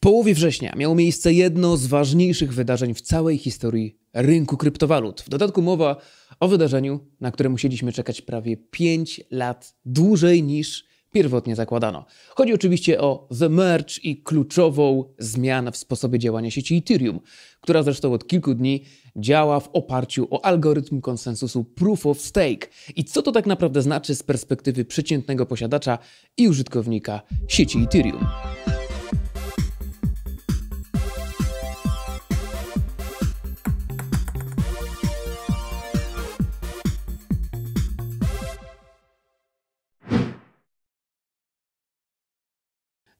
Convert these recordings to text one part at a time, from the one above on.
połowie września miało miejsce jedno z ważniejszych wydarzeń w całej historii rynku kryptowalut. W dodatku mowa o wydarzeniu, na które musieliśmy czekać prawie 5 lat dłużej niż pierwotnie zakładano. Chodzi oczywiście o The Merge i kluczową zmianę w sposobie działania sieci Ethereum, która zresztą od kilku dni działa w oparciu o algorytm konsensusu Proof of Stake. I co to tak naprawdę znaczy z perspektywy przeciętnego posiadacza i użytkownika sieci Ethereum?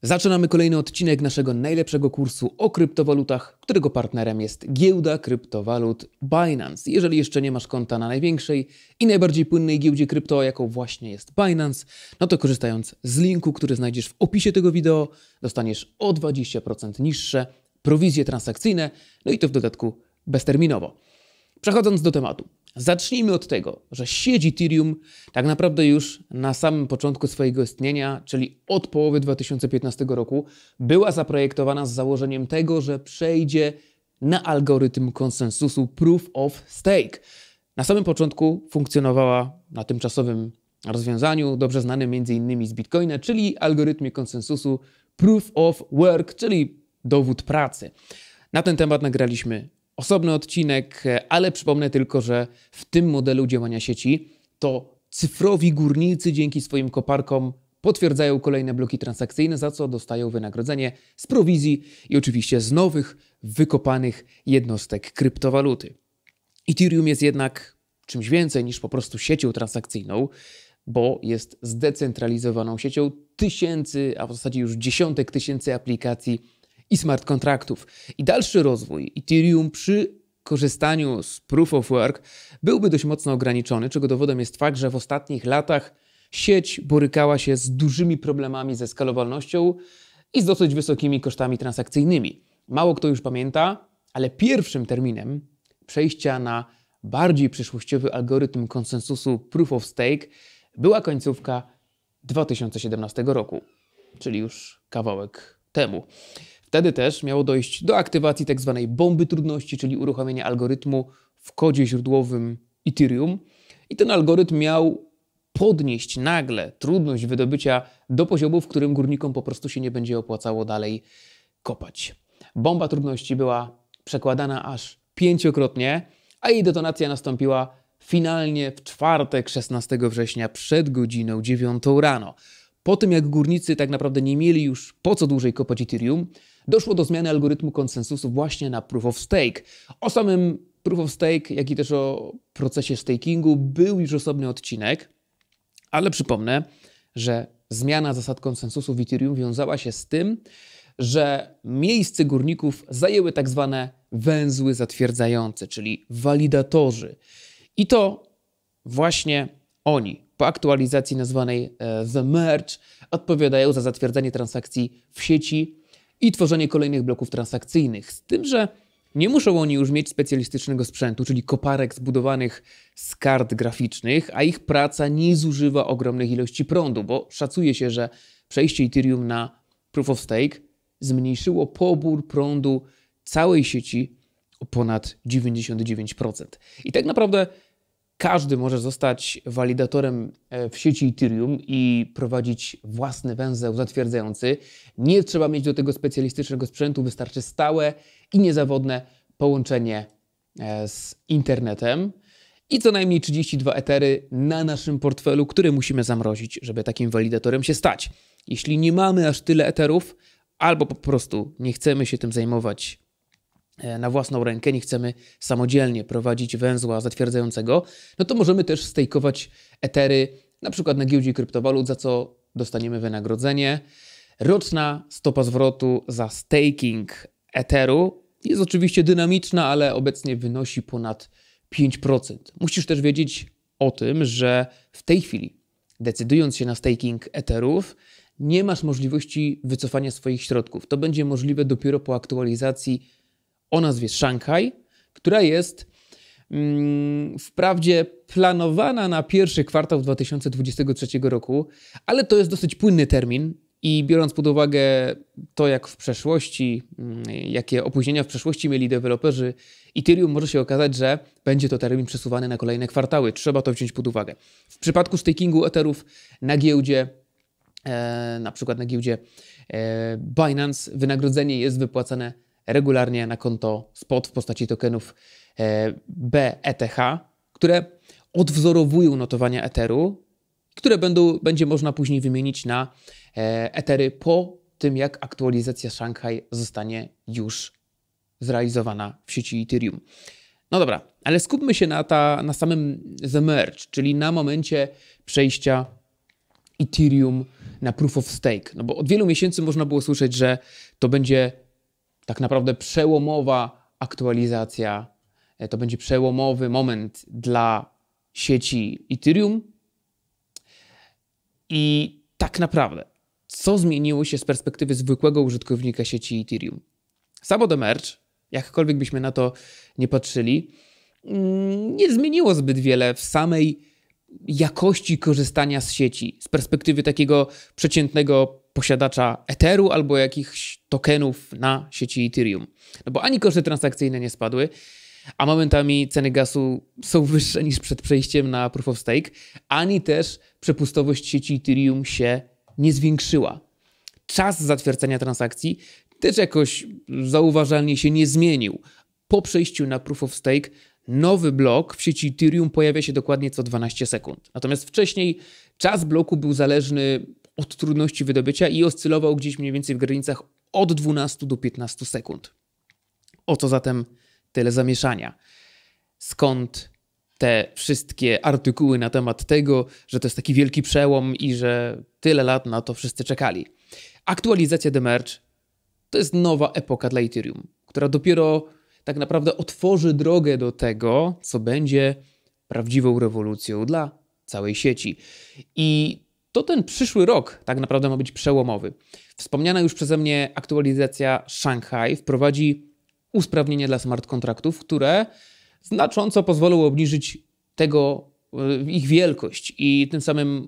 Zaczynamy kolejny odcinek naszego najlepszego kursu o kryptowalutach, którego partnerem jest giełda kryptowalut Binance. Jeżeli jeszcze nie masz konta na największej i najbardziej płynnej giełdzie krypto, jaką właśnie jest Binance, no to korzystając z linku, który znajdziesz w opisie tego wideo, dostaniesz o 20% niższe prowizje transakcyjne, no i to w dodatku bezterminowo. Przechodząc do tematu. Zacznijmy od tego, że sieć Ethereum tak naprawdę już na samym początku swojego istnienia, czyli od połowy 2015 roku, była zaprojektowana z założeniem tego, że przejdzie na algorytm konsensusu Proof of Stake. Na samym początku funkcjonowała na tymczasowym rozwiązaniu, dobrze znanym m.in. z Bitcoina, czyli algorytmie konsensusu Proof of Work, czyli dowód pracy. Na ten temat nagraliśmy osobny odcinek, e, ale przypomnę tylko, że w tym modelu działania sieci to cyfrowi górnicy dzięki swoim koparkom potwierdzają kolejne bloki transakcyjne, za co dostają wynagrodzenie z prowizji i oczywiście z nowych wykopanych jednostek kryptowaluty. Ethereum jest jednak czymś więcej niż po prostu siecią transakcyjną, bo jest zdecentralizowaną siecią tysięcy, a w zasadzie już dziesiątek tysięcy aplikacji i smart kontraktów. I dalszy rozwój Ethereum przy korzystaniu z Proof of Work byłby dość mocno ograniczony, czego dowodem jest fakt, że w ostatnich latach sieć borykała się z dużymi problemami ze skalowalnością i z dosyć wysokimi kosztami transakcyjnymi. Mało kto już pamięta, ale pierwszym terminem przejścia na bardziej przyszłościowy algorytm konsensusu Proof of Stake była końcówka 2017 roku, czyli już kawałek temu. Wtedy też miało dojść do aktywacji tzw. Tak bomby trudności, czyli uruchomienia algorytmu w kodzie źródłowym Ethereum. I ten algorytm miał podnieść nagle trudność wydobycia do poziomu, w którym górnikom po prostu się nie będzie opłacało dalej kopać. Bomba trudności była przekładana aż pięciokrotnie, a jej detonacja nastąpiła finalnie w czwartek 16 września przed godziną 9 rano. Po tym jak górnicy tak naprawdę nie mieli już po co dłużej kopać Ethereum, doszło do zmiany algorytmu konsensusu właśnie na Proof of Stake. O samym Proof of Stake, jak i też o procesie stakingu był już osobny odcinek, ale przypomnę, że zmiana zasad konsensusu w Ethereum wiązała się z tym, że miejsce górników zajęły tak zwane węzły zatwierdzające, czyli walidatorzy. I to właśnie oni po aktualizacji nazwanej e, The Merge odpowiadają za zatwierdzenie transakcji w sieci i tworzenie kolejnych bloków transakcyjnych. Z tym, że nie muszą oni już mieć specjalistycznego sprzętu, czyli koparek zbudowanych z kart graficznych, a ich praca nie zużywa ogromnych ilości prądu, bo szacuje się, że przejście Ethereum na Proof of Stake zmniejszyło pobór prądu całej sieci o ponad 99%. I tak naprawdę każdy może zostać walidatorem e, w sieci Ethereum i prowadzić własny węzeł zatwierdzający. Nie trzeba mieć do tego specjalistycznego sprzętu, wystarczy stałe i niezawodne połączenie e, z internetem i co najmniej 32 etery na naszym portfelu, które musimy zamrozić, żeby takim walidatorem się stać. Jeśli nie mamy aż tyle eterów, albo po prostu nie chcemy się tym zajmować E, na własną rękę, nie chcemy samodzielnie prowadzić węzła zatwierdzającego, no to możemy też stejkować etery na przykład na giełdzie kryptowalut, za co dostaniemy wynagrodzenie. Roczna stopa zwrotu za staking eteru jest oczywiście dynamiczna, ale obecnie wynosi ponad 5%. Musisz też wiedzieć o tym, że w tej chwili, decydując się na staking eterów, nie masz możliwości wycofania swoich środków. To będzie możliwe dopiero po aktualizacji o nazwie Szanghaj, która jest mm, wprawdzie planowana na pierwszy kwartał 2023 roku, ale to jest dosyć płynny termin. I biorąc pod uwagę to, jak w przeszłości, mm, jakie opóźnienia w przeszłości mieli deweloperzy Ethereum, może się okazać, że będzie to termin przesuwany na kolejne kwartały. Trzeba to wziąć pod uwagę. W przypadku stakingu Etherów na giełdzie, e, na przykład na giełdzie e, Binance, wynagrodzenie jest wypłacane regularnie na konto spot w postaci tokenów e, BETH, które odwzorowują notowania Etheru, które będą, będzie można później wymienić na e, Ethery po tym, jak aktualizacja Shanghai zostanie już zrealizowana w sieci Ethereum. No dobra, ale skupmy się na, ta, na samym The Merge, czyli na momencie przejścia Ethereum na Proof of Stake. No bo od wielu miesięcy można było słyszeć, że to będzie tak naprawdę przełomowa aktualizacja. E, to będzie przełomowy moment dla sieci Ethereum. I tak naprawdę, co zmieniło się z perspektywy zwykłego użytkownika sieci Ethereum? Sabodemerge, jakkolwiek byśmy na to nie patrzyli, mm, nie zmieniło zbyt wiele w samej jakości korzystania z sieci z perspektywy takiego przeciętnego posiadacza Etheru albo jakichś tokenów na sieci Ethereum. No bo ani koszty transakcyjne nie spadły, a momentami ceny gazu są wyższe niż przed przejściem na Proof of Stake, ani też przepustowość sieci Ethereum się nie zwiększyła. Czas zatwierdzenia transakcji też jakoś zauważalnie się nie zmienił. Po przejściu na Proof of Stake nowy blok w sieci Ethereum pojawia się dokładnie co 12 sekund. Natomiast wcześniej czas bloku był zależny od trudności wydobycia i oscylował gdzieś mniej więcej w granicach od 12 do 15 sekund. O co zatem tyle zamieszania. Skąd te wszystkie artykuły na temat tego, że to jest taki wielki przełom i że tyle lat na to wszyscy czekali. Aktualizacja The Merge to jest nowa epoka dla Ethereum, która dopiero tak naprawdę otworzy drogę do tego, co będzie prawdziwą rewolucją dla całej sieci. I to ten przyszły rok tak naprawdę ma być przełomowy. Wspomniana już przeze mnie aktualizacja Shanghai wprowadzi usprawnienie dla smart kontraktów, które znacząco pozwolą obniżyć tego, e, ich wielkość i tym samym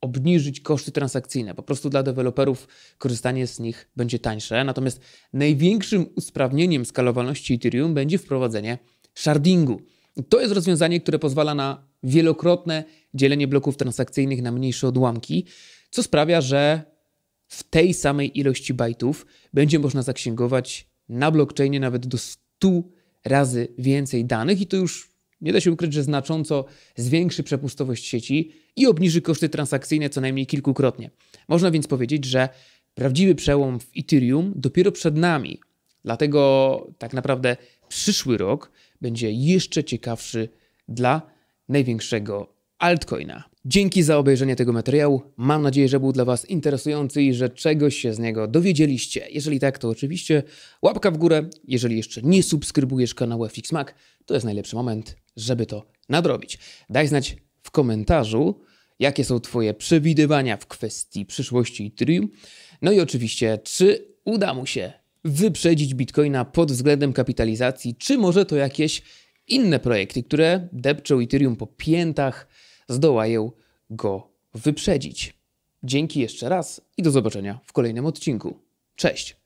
obniżyć koszty transakcyjne. Po prostu dla deweloperów korzystanie z nich będzie tańsze. Natomiast największym usprawnieniem skalowalności Ethereum będzie wprowadzenie shardingu to jest rozwiązanie, które pozwala na wielokrotne dzielenie bloków transakcyjnych na mniejsze odłamki, co sprawia, że w tej samej ilości bajtów będzie można zaksięgować na blockchainie nawet do 100 razy więcej danych i to już nie da się ukryć, że znacząco zwiększy przepustowość sieci i obniży koszty transakcyjne co najmniej kilkukrotnie. Można więc powiedzieć, że prawdziwy przełom w Ethereum dopiero przed nami. Dlatego tak naprawdę przyszły rok będzie jeszcze ciekawszy dla największego altcoina. Dzięki za obejrzenie tego materiału. Mam nadzieję, że był dla Was interesujący i że czegoś się z niego dowiedzieliście. Jeżeli tak, to oczywiście łapka w górę. Jeżeli jeszcze nie subskrybujesz kanału FX Mac, to jest najlepszy moment, żeby to nadrobić. Daj znać w komentarzu, jakie są Twoje przewidywania w kwestii przyszłości Ethereum. No i oczywiście, czy uda mu się wyprzedzić Bitcoina pod względem kapitalizacji, czy może to jakieś inne projekty, które depczą Ethereum po piętach, zdołają go wyprzedzić. Dzięki jeszcze raz i do zobaczenia w kolejnym odcinku. Cześć!